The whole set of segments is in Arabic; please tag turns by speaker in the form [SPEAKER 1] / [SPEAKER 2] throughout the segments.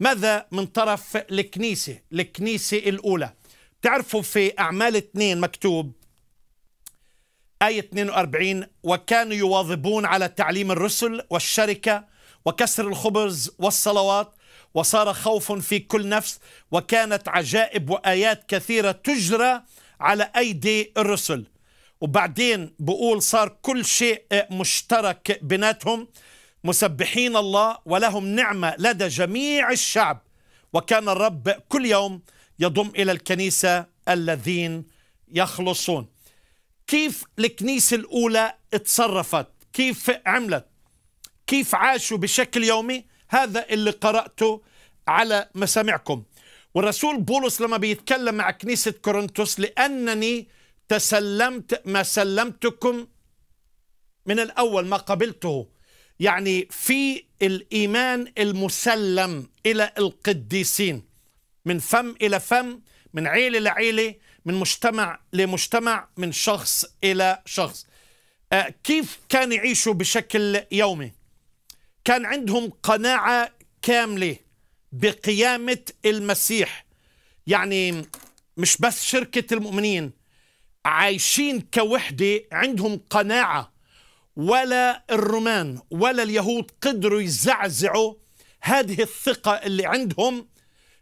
[SPEAKER 1] ماذا من طرف الكنيسة الكنيسة الأولى تعرفوا في أعمال اثنين مكتوب آية 42 وكانوا يواظبون على تعليم الرسل والشركة وكسر الخبز والصلوات وصار خوف في كل نفس وكانت عجائب وآيات كثيرة تجرى على أيدي الرسل وبعدين بقول صار كل شيء مشترك بيناتهم مسبحين الله ولهم نعمة لدى جميع الشعب وكان الرب كل يوم يضم إلى الكنيسة الذين يخلصون كيف الكنيسة الأولى اتصرفت كيف عملت كيف عاشوا بشكل يومي هذا اللي قرأته على مسامعكم والرسول بولس لما بيتكلم مع كنيسة كورنثوس لأنني تسلمت ما سلمتكم من الأول ما قبلته يعني في الإيمان المسلم إلى القديسين من فم إلى فم من عيلة لعيلة من مجتمع لمجتمع من شخص إلى شخص آه، كيف كان يعيشوا بشكل يومي كان عندهم قناعة كاملة بقيامة المسيح يعني مش بس شركة المؤمنين عايشين كوحدة عندهم قناعة ولا الرومان ولا اليهود قدروا يزعزعوا هذه الثقة اللي عندهم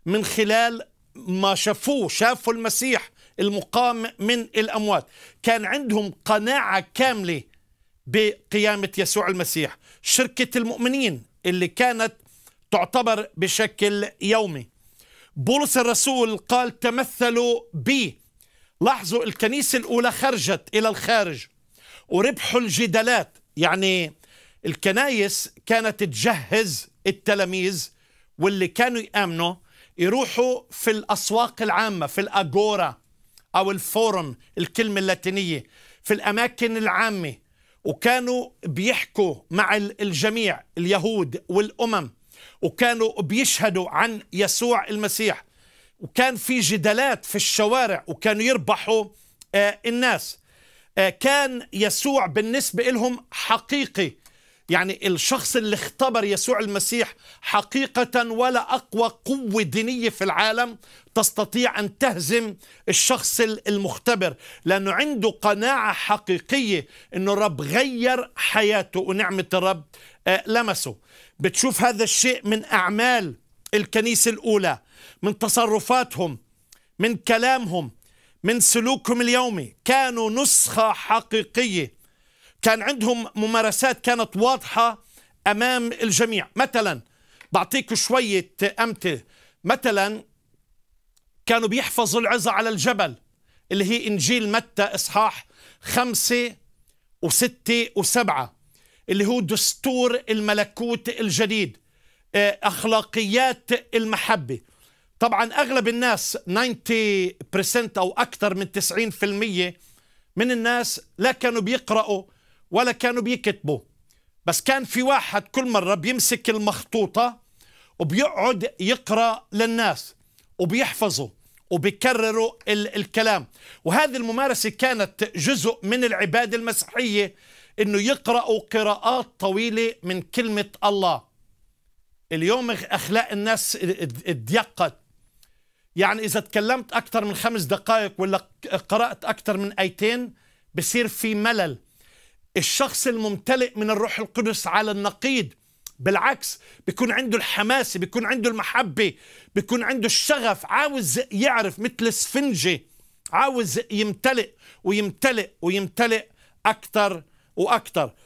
[SPEAKER 1] من خلال ما شافوه شافوا المسيح المقام من الأموات كان عندهم قناعة كاملة بقيامة يسوع المسيح شركة المؤمنين اللي كانت تعتبر بشكل يومي بولس الرسول قال تمثلوا بي لاحظوا الكنيسة الأولى خرجت إلى الخارج وربحوا الجدالات يعني الكنايس كانت تجهز التلاميذ واللي كانوا يامنوا يروحوا في الاسواق العامه في الاجورا او الفورم الكلمه اللاتينيه في الاماكن العامه وكانوا بيحكوا مع الجميع اليهود والامم وكانوا بيشهدوا عن يسوع المسيح وكان في جدالات في الشوارع وكانوا يربحوا آه، الناس آه، كان يسوع بالنسبة لهم حقيقي يعني الشخص اللي اختبر يسوع المسيح حقيقة ولا أقوى قوة دينية في العالم تستطيع أن تهزم الشخص المختبر لأنه عنده قناعة حقيقية أنه الرب غير حياته ونعمة الرب آه، لمسه بتشوف هذا الشيء من أعمال الكنيسة الأولى من تصرفاتهم من كلامهم من سلوكهم اليومي كانوا نسخة حقيقية كان عندهم ممارسات كانت واضحة أمام الجميع مثلا بعطيك شوية أمثلة مثلا كانوا بيحفظوا العظة على الجبل اللي هي إنجيل متى إصحاح خمسة وستة وسبعة اللي هو دستور الملكوت الجديد آه، أخلاقيات المحبة طبعا اغلب الناس 90% او اكثر من 90% من الناس لا كانوا بيقرأوا ولا كانوا بيكتبوا بس كان في واحد كل مرة بيمسك المخطوطة وبيقعد يقرأ للناس وبيحفظوا وبيكرروا ال الكلام وهذه الممارسة كانت جزء من العبادة المسيحية انه يقرأوا قراءات طويلة من كلمة الله اليوم اخلاق الناس اتضيقت يعني إذا تكلمت أكثر من خمس دقائق ولا قرأت أكثر من آيتين بصير في ملل الشخص الممتلئ من الروح القدس على النقيض بالعكس بيكون عنده الحماسة بيكون عنده المحبة بيكون عنده الشغف عاوز يعرف مثل سفنجة عاوز يمتلئ ويمتلئ ويمتلئ أكثر وأكثر